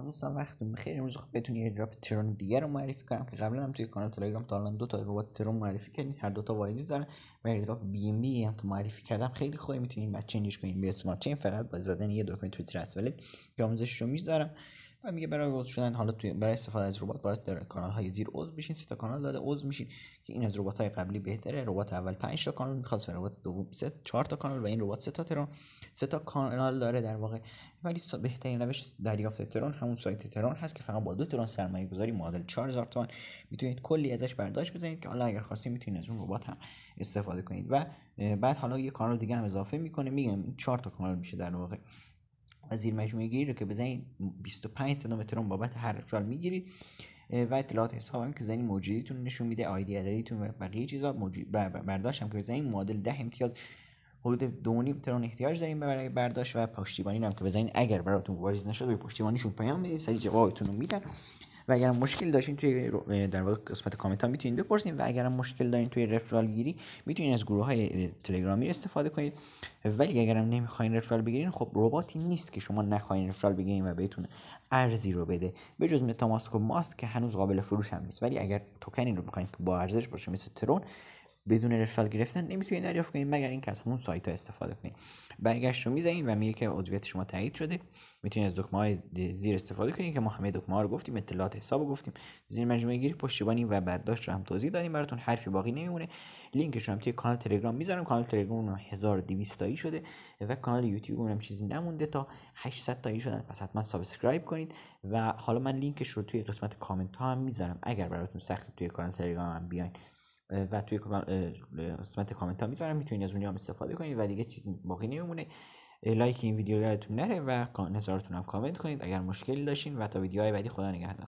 دوستان وقتتون بخیر امروز خب بتونی یه دراپ ترون دیگه رو معرفی کنم که قبلا هم توی کانال تلگرام تا الان دو تا ربات ترون معرفی کردین هر دو تا وایزی دارن و ایردراپ بی ام بی هم که معرفی کردم خیلی خوبه میتونین بعد کنین کنید به اسمارت چین فقط با زدن یه دکمه توی ترس ولی که آموزش رو میذارم و میگه برای عضو شدن حالا توی برای استفاده از ربات باید در کانال های زیر عضو بشین سه تا کانال داده عضو میشین که این از ربات های قبلی بهتره ربات اول 5 تا کانال میخواست برای ربات دوم سه چهار تا کانال و این ربات سه تا ترون سه تا کانال داره در واقع ولی بهترین روش دریافت ترون همون سایت ترون هست که فقط با دو ترون سرمایه گذاری معادل 4000 تومان میتونید کلی ازش برداشت بزنید که حالا اگر خواستید میتونید از اون ربات هم استفاده کنید و بعد حالا یه کانال دیگه هم اضافه میکنه میگم چهار تا کانال میشه در واقع و زیر مجموعه گیری رو که بزنید 25 صدام ترون بابت هر فرال میگیرید و اطلاعات حساب هم که زنی موجودیتون نشون میده آیدی عددیتون و بقیه چیزا موجود برداشت هم که بزنید معادل 10 امتیاز حدود دونیم ترون احتیاج داریم برای برداشت و پشتیبانی هم که بزنید اگر براتون واریز نشد به پشتیبانیشون پیام بدید سری جوابتون رو میدن و اگر مشکل داشتین توی در واقع قسمت کامنت ها میتونید بپرسین و اگر مشکل دارین توی رفرال گیری میتونین از گروه های تلگرامی استفاده کنید ولی اگر هم نمیخواین رفرال بگیرین خب رباتی نیست که شما نخواین رفرال بگیرین و بهتون ارزی رو بده به جز متاماسک و ماسک که هنوز قابل فروش هم نیست ولی اگر توکنی رو میخواین که با ارزش باشه مثل ترون بدون رفال گرفتن نمیتونید دریافت کنید مگر اینکه از همون سایت ها استفاده کنید برگشت رو میزنید و میگه که عضویت شما تایید شده میتونید از دکمه های زیر استفاده کنید که ما همه دکمه ها رو گفتیم اطلاعات حساب گفتیم زیر مجموعه گیری پشتیبانی و برداشت رو هم توضیح دادیم براتون حرفی باقی نمیمونه لینکش رو هم توی کانال تلگرام میذارم کانال تلگرام اون 1200 تایی شده و کانال یوتیوب هم چیزی نمونده تا 800 تایی شدن پس حتما سابسکرایب کنید و حالا من لینکش رو توی قسمت کامنت ها هم میذارم اگر براتون سخت توی کانال تلگرام هم بیاین و توی قسمت کامنت ها میذارم میتونید از اونجا هم استفاده کنید و دیگه چیزی باقی نمیمونه لایک این ویدیو یادتون نره و نظرتون هم کامنت کنید اگر مشکلی داشتین و تا ویدیوهای بعدی خدا نگهدار